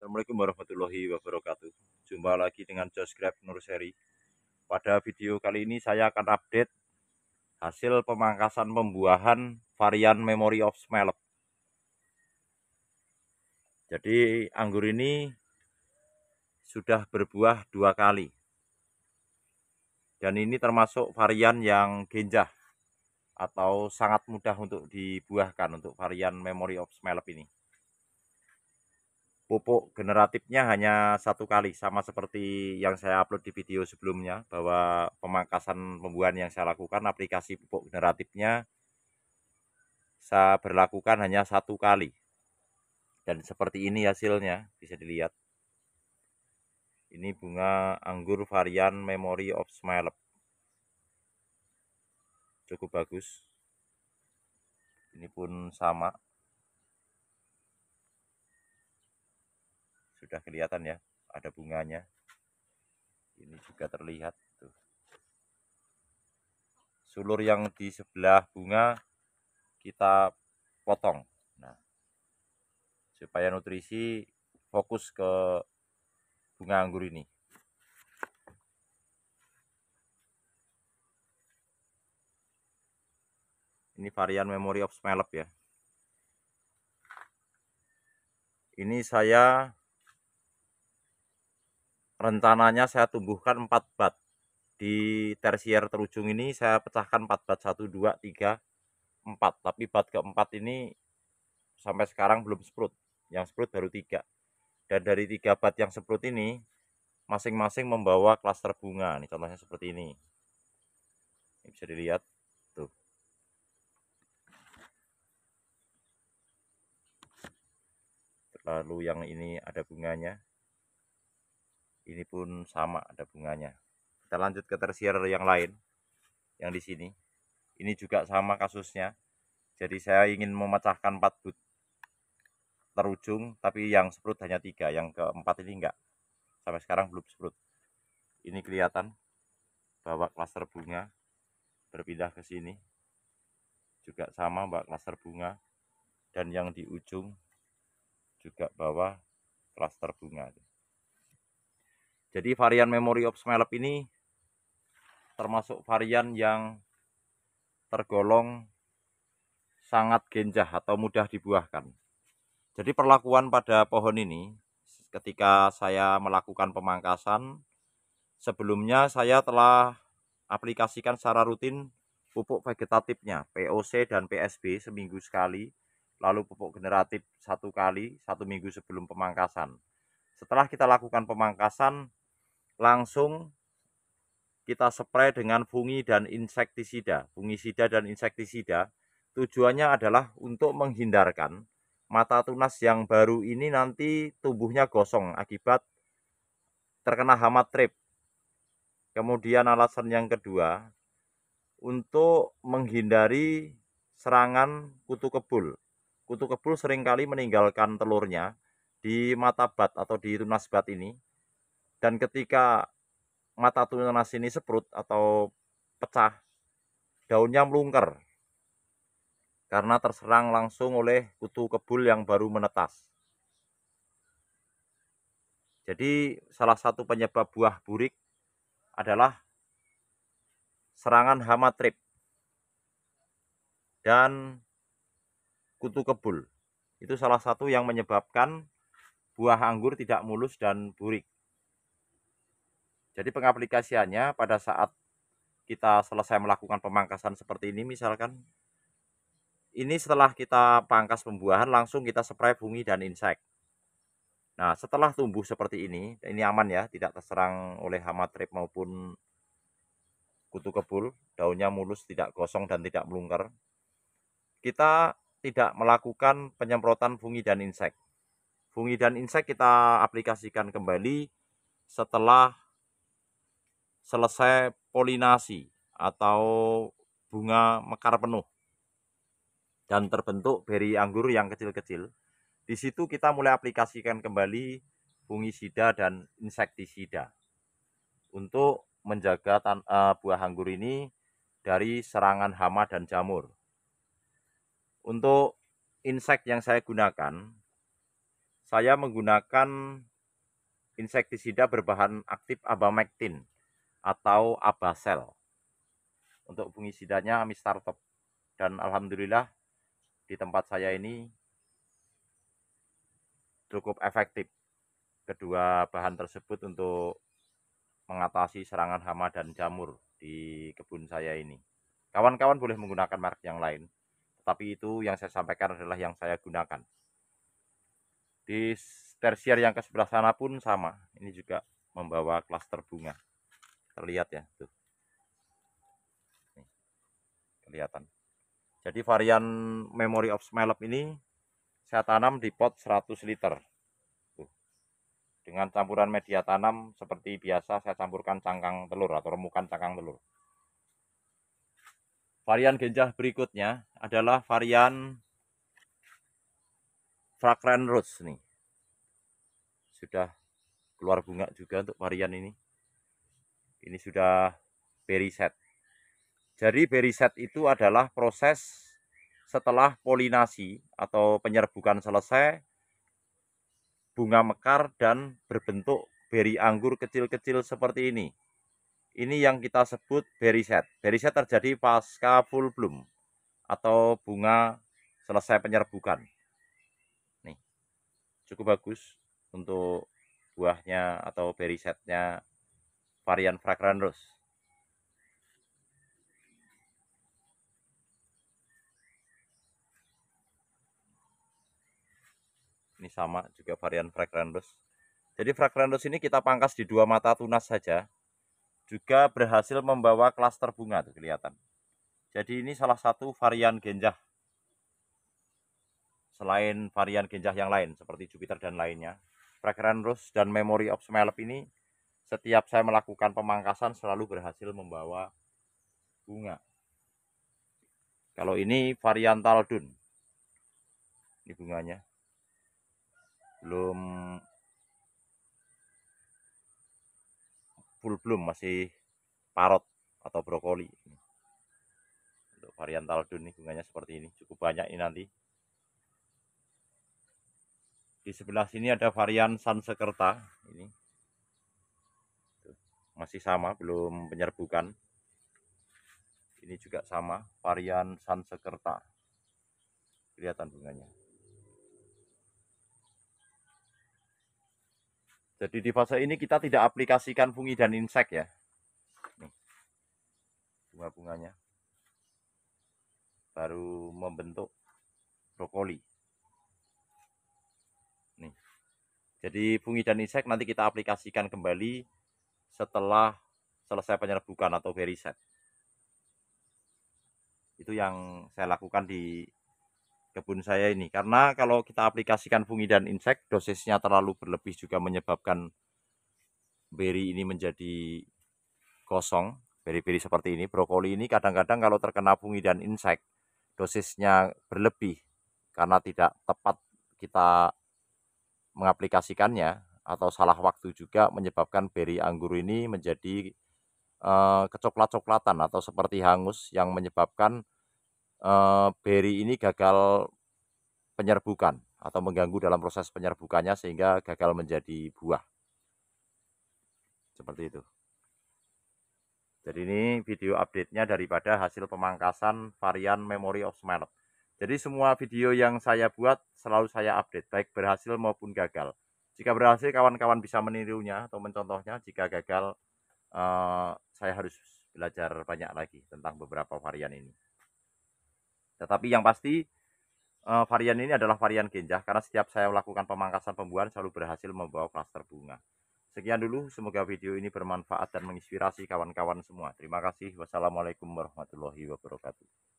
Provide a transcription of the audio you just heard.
Assalamualaikum warahmatullahi wabarakatuh. Jumpa lagi dengan Josh Grab Nur Seri. Pada video kali ini saya akan update hasil pemangkasan pembuahan varian Memory of Smell. Jadi anggur ini sudah berbuah dua kali. Dan ini termasuk varian yang genjah atau sangat mudah untuk dibuahkan untuk varian Memory of Smell ini pupuk generatifnya hanya satu kali sama seperti yang saya upload di video sebelumnya bahwa pemangkasan pembuahan yang saya lakukan aplikasi pupuk generatifnya saya berlakukan hanya satu kali dan seperti ini hasilnya bisa dilihat ini bunga anggur varian memory of smile cukup bagus ini pun sama sudah kelihatan ya ada bunganya ini juga terlihat tuh sulur yang di sebelah bunga kita potong nah supaya nutrisi fokus ke bunga anggur ini ini varian memory of up ya ini saya rencananya saya tumbuhkan 4 bat di tersier terujung ini saya pecahkan 4 bat 1 2 3 4 tapi bat keempat ini sampai sekarang belum sprut yang sprut baru 3 dan dari 3 bat yang sprut ini masing-masing membawa klaster bunga ini contohnya seperti ini ini bisa dilihat tuh lalu yang ini ada bunganya ini pun sama ada bunganya kita lanjut ke tersier yang lain yang di sini ini juga sama kasusnya jadi saya ingin memecahkan 4 but terujung tapi yang sprut hanya tiga yang keempat ini enggak sampai sekarang belum sprut ini kelihatan bahwa klaster bunga berpindah ke sini juga sama mbak klaster bunga dan yang di ujung juga bawa klaster bunga jadi varian Memory of Smellup ini termasuk varian yang tergolong sangat genjah atau mudah dibuahkan. Jadi perlakuan pada pohon ini ketika saya melakukan pemangkasan sebelumnya saya telah aplikasikan secara rutin pupuk vegetatifnya POC dan PSB seminggu sekali lalu pupuk generatif satu kali satu minggu sebelum pemangkasan. Setelah kita lakukan pemangkasan langsung kita spray dengan fungi dan insektisida, fungisida dan insektisida. Tujuannya adalah untuk menghindarkan mata tunas yang baru ini nanti tubuhnya gosong akibat terkena hama trip. Kemudian alasan yang kedua, untuk menghindari serangan kutu kebul. Kutu kebul seringkali meninggalkan telurnya di mata bat atau di tunas bat ini dan ketika mata tunas ini seprut atau pecah, daunnya melungker karena terserang langsung oleh kutu kebul yang baru menetas. Jadi salah satu penyebab buah burik adalah serangan hama trip dan kutu kebul. Itu salah satu yang menyebabkan buah anggur tidak mulus dan burik. Jadi pengaplikasiannya pada saat kita selesai melakukan pemangkasan seperti ini misalkan ini setelah kita pangkas pembuahan langsung kita spray fungi dan insek. Nah, setelah tumbuh seperti ini, ini aman ya, tidak terserang oleh hama trip maupun kutu kebul, daunnya mulus, tidak gosong dan tidak melungker. Kita tidak melakukan penyemprotan fungi dan insek. Fungi dan insek kita aplikasikan kembali setelah selesai polinasi atau bunga mekar penuh dan terbentuk beri anggur yang kecil-kecil. Di situ kita mulai aplikasikan kembali fungisida dan insektisida untuk menjaga eh, buah anggur ini dari serangan hama dan jamur. Untuk insek yang saya gunakan, saya menggunakan insektisida berbahan aktif abamektin atau Abasel. Untuk fungisidanya sidanya top Dan alhamdulillah di tempat saya ini cukup efektif kedua bahan tersebut untuk mengatasi serangan hama dan jamur di kebun saya ini. Kawan-kawan boleh menggunakan merek yang lain, tetapi itu yang saya sampaikan adalah yang saya gunakan. Di tersier yang ke sebelah sana pun sama, ini juga membawa klaster bunga terlihat ya tuh Nih, kelihatan jadi varian memory of up ini saya tanam di pot 100 liter tuh. dengan campuran media tanam seperti biasa saya campurkan cangkang telur atau remukan cangkang telur varian genjah berikutnya adalah varian fragrant rose nih sudah keluar bunga juga untuk varian ini ini sudah berry set. Jadi berry set itu adalah proses setelah polinasi atau penyerbukan selesai, bunga mekar dan berbentuk beri anggur kecil-kecil seperti ini. Ini yang kita sebut beriset. Beriset terjadi pasca full bloom atau bunga selesai penyerbukan. Nih, cukup bagus untuk buahnya atau berisetnya varian Fragrant Rose. Ini sama juga varian Fragrant Rose. Jadi Fragrant Rose ini kita pangkas di dua mata tunas saja. Juga berhasil membawa klaster bunga tuh kelihatan. Jadi ini salah satu varian genjah. Selain varian genjah yang lain seperti Jupiter dan lainnya. Fragrant Rose dan Memory of Smelep ini setiap saya melakukan pemangkasan selalu berhasil membawa bunga. Kalau ini varian taldun. Ini bunganya. Belum full belum masih parot atau brokoli. Untuk varian taldun ini bunganya seperti ini, cukup banyak ini nanti. Di sebelah sini ada varian sansekerta ini masih sama belum penyerbukan ini juga sama varian sansekerta kelihatan bunganya jadi di fase ini kita tidak aplikasikan fungi dan insek ya bunga-bunganya baru membentuk brokoli nih jadi fungi dan insek nanti kita aplikasikan kembali setelah selesai penyerbukan atau set Itu yang saya lakukan di kebun saya ini. Karena kalau kita aplikasikan fungi dan insek, dosisnya terlalu berlebih juga menyebabkan beri ini menjadi kosong. Beri-beri seperti ini, brokoli ini kadang-kadang kalau terkena fungi dan insek, dosisnya berlebih karena tidak tepat kita mengaplikasikannya, atau salah waktu juga menyebabkan beri anggur ini menjadi uh, kecoklat-coklatan atau seperti hangus yang menyebabkan uh, beri ini gagal penyerbukan atau mengganggu dalam proses penyerbukannya sehingga gagal menjadi buah. Seperti itu. Jadi ini video update-nya daripada hasil pemangkasan varian Memory of Smart. Jadi semua video yang saya buat selalu saya update, baik berhasil maupun gagal. Jika berhasil, kawan-kawan bisa menirunya atau mencontohnya. Jika gagal, uh, saya harus belajar banyak lagi tentang beberapa varian ini. Tetapi yang pasti, uh, varian ini adalah varian genjah karena setiap saya melakukan pemangkasan pembuahan selalu berhasil membawa klaster bunga. Sekian dulu, semoga video ini bermanfaat dan menginspirasi kawan-kawan semua. Terima kasih. Wassalamualaikum warahmatullahi wabarakatuh.